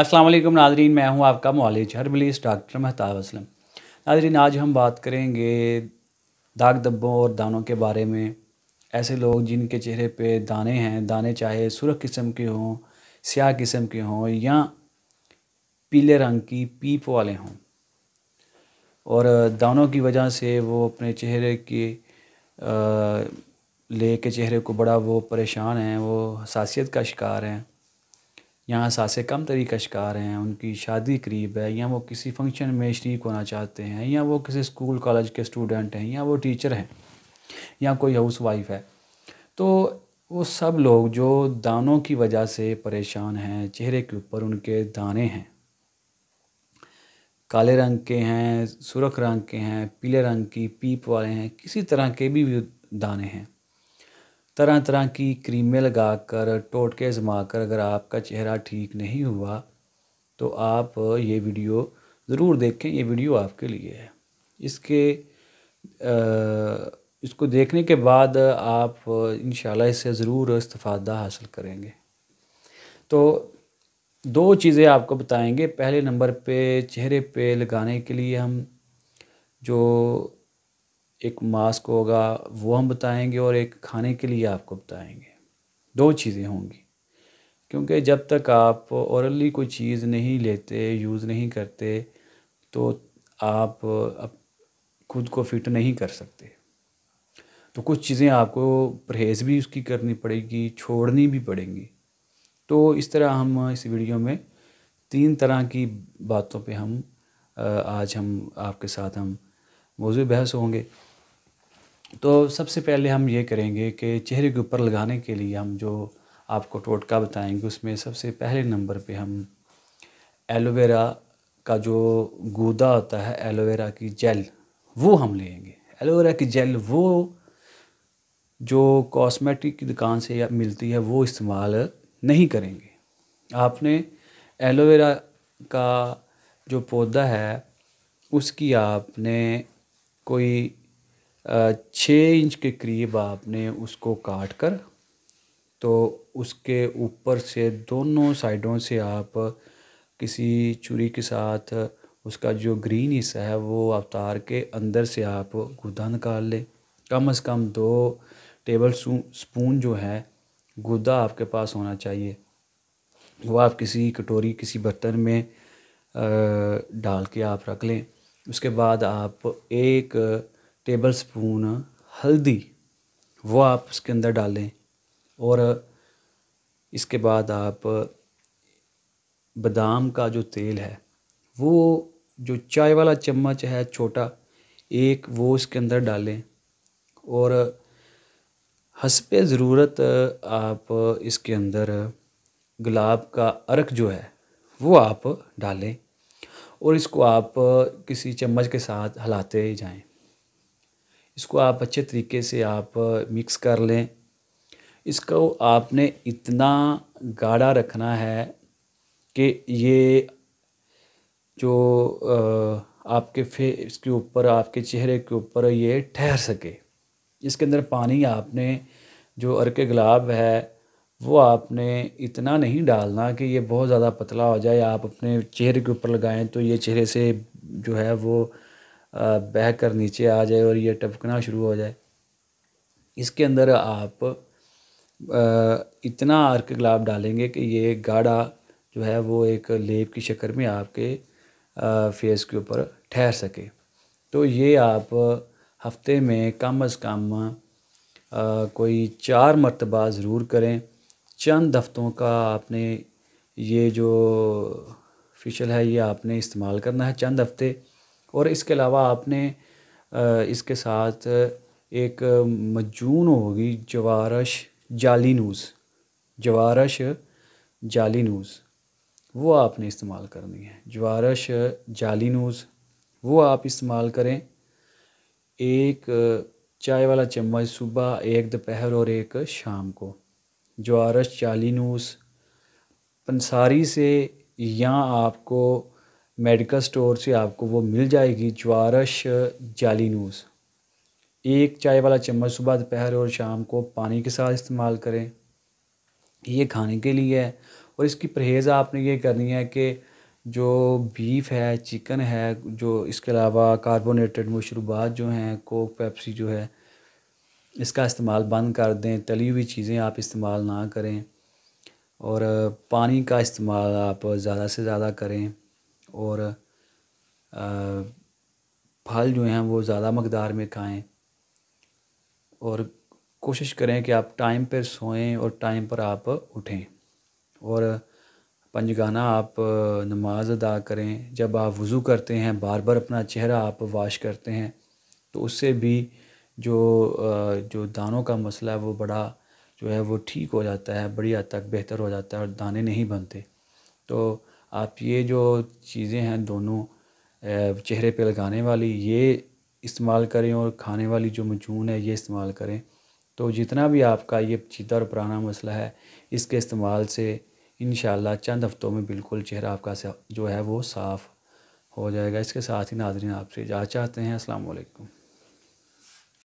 अस्सलाम वालेकुम नाजरीन मैं हूं आपका मॉलेज हर्बलिस्ट डॉक्टर महताब असलम नाजरीन आज हम बात करेंगे दाग दब्बों और दानों के बारे में ऐसे लोग जिनके चेहरे पे दाने हैं दाने चाहे सुरख किस्म के हों स्याह किस्म के हों या पीले रंग की पीप वाले हों और दानों की वजह से वो अपने चेहरे की ले के चेहरे को बड़ा वो परेशान हैं वो हसासीत का शिकार हैं यहाँ सासे कम तरीका शिकार हैं उनकी शादी करीब है या वो किसी फंक्शन में शरीक होना चाहते हैं या वो किसी स्कूल कॉलेज के स्टूडेंट हैं या वो टीचर हैं या कोई हाउस वाइफ है तो वो सब लोग जो दानों की वजह से परेशान हैं चेहरे के ऊपर उनके दाने हैं काले रंग के हैं सुरख रंग के हैं पीले रंग की पीप वाले हैं किसी तरह के भी दाने हैं तरह तरह की क्रीमें लगा कर टोटके जमा कर अगर आपका चेहरा ठीक नहीं हुआ तो आप ये वीडियो ज़रूर देखें ये वीडियो आपके लिए है इसके आ, इसको देखने के बाद आप इन इससे ज़रूर इस्तादा हासिल करेंगे तो दो चीज़ें आपको बताएंगे पहले नंबर पे चेहरे पे लगाने के लिए हम जो एक मास्क होगा वो हम बताएंगे और एक खाने के लिए आपको बताएंगे दो चीज़ें होंगी क्योंकि जब तक आप औरली कोई चीज़ नहीं लेते यूज़ नहीं करते तो आप खुद को फिट नहीं कर सकते तो कुछ चीज़ें आपको परहेज़ भी उसकी करनी पड़ेगी छोड़नी भी पड़ेंगी तो इस तरह हम इस वीडियो में तीन तरह की बातों पे हम आज हम आपके साथ हम मौजू बहस होंगे तो सबसे पहले हम ये करेंगे कि चेहरे के ऊपर लगाने के लिए हम जो आपको टोटका बताएंगे उसमें सबसे पहले नंबर पे हम एलोवेरा का जो गूदा होता है एलोवेरा की जेल वो हम लेंगे एलोवेरा की जेल वो जो कॉस्मेटिक की दुकान से मिलती है वो इस्तेमाल नहीं करेंगे आपने एलोवेरा का जो पौधा है उसकी आपने कोई छः इंच के करीब आपने उसको काट कर तो उसके ऊपर से दोनों साइडों से आप किसी छुरी के साथ उसका जो ग्रीन हिस्सा है वो अवतार के अंदर से आप गुदा निकाल लें कम अज़ कम दो टेबल स्पून जो है गुदा आपके पास होना चाहिए वो आप किसी कटोरी किसी बर्तन में डाल के आप रख लें उसके बाद आप एक टेबल स्पून हल्दी वो आप उसके अंदर डालें और इसके बाद आप बादाम का जो तेल है वो जो चाय वाला चम्मच है छोटा एक वो इसके अंदर डालें और हसब ज़रूरत आप इसके अंदर गुलाब का अर्क जो है वो आप डालें और इसको आप किसी चम्मच के साथ हलाते जाएं इसको आप अच्छे तरीके से आप मिक्स कर लें इसको आपने इतना गाढ़ा रखना है कि ये जो आपके फेस के ऊपर आपके चेहरे के ऊपर ये ठहर सके इसके अंदर पानी आपने जो अरके गुलाब है वो आपने इतना नहीं डालना कि ये बहुत ज़्यादा पतला हो जाए आप अपने चेहरे के ऊपर लगाएं तो ये चेहरे से जो है वो बह कर नीचे आ जाए और ये टपकना शुरू हो जाए इसके अंदर आप इतना आर्क ग्लाब डालेंगे कि ये गाढ़ा जो है वो एक लेप की शक्ल में आपके फेस के ऊपर ठहर सके तो ये आप हफ्ते में कम अज़ कम कोई चार मरतबा ज़रूर करें चंद हफ़्तों का आपने ये जो फिशल है ये आपने इस्तेमाल करना है चंद हफ़्ते और इसके अलावा आपने इसके साथ एक मजून होगी जवारश जालीनूस जवारश जालीनूस वो आपने इस्तेमाल करनी है जवारश जालीनूस वो आप इस्तेमाल करें एक चाय वाला चम्मच सुबह एक दोपहर और एक शाम को जवारश जालीनूस पंसारी से या आपको मेडिकल स्टोर से आपको वो मिल जाएगी ज्वारश जालीनूस एक चाय वाला चम्मच सुबह दोपहर और शाम को पानी के साथ इस्तेमाल करें ये खाने के लिए है और इसकी परहेज़ आपने ये करनी है कि जो बीफ है चिकन है जो इसके अलावा कार्बोनेटेड मशरूबात जो हैं कोक पेप्सी जो है इसका इस्तेमाल बंद कर दें तली हुई चीज़ें आप इस्तेमाल ना करें और पानी का इस्तेमाल आप ज़्यादा से ज़्यादा करें और फल जो हैं वो ज़्यादा मकदार में खाएं और कोशिश करें कि आप टाइम पर सोएं और टाइम पर आप उठें और पंजगाना आप नमाज अदा करें जब आप वज़ू करते हैं बार बार अपना चेहरा आप वाश करते हैं तो उससे भी जो जो दानों का मसला है वो बड़ा जो है वो ठीक हो जाता है बड़ी हद तक बेहतर हो जाता है और दाने नहीं बनते तो आप ये जो चीज़ें हैं दोनों चेहरे पे लगाने वाली ये इस्तेमाल करें और खाने वाली जो मजून है ये इस्तेमाल करें तो जितना भी आपका ये चीता और पुराना मसला है इसके इस्तेमाल से इन चंद हफ़्तों में बिल्कुल चेहरा आपका जो है वो साफ़ हो जाएगा इसके साथ ही नाजरन आपसे जा चाहते हैं असलकम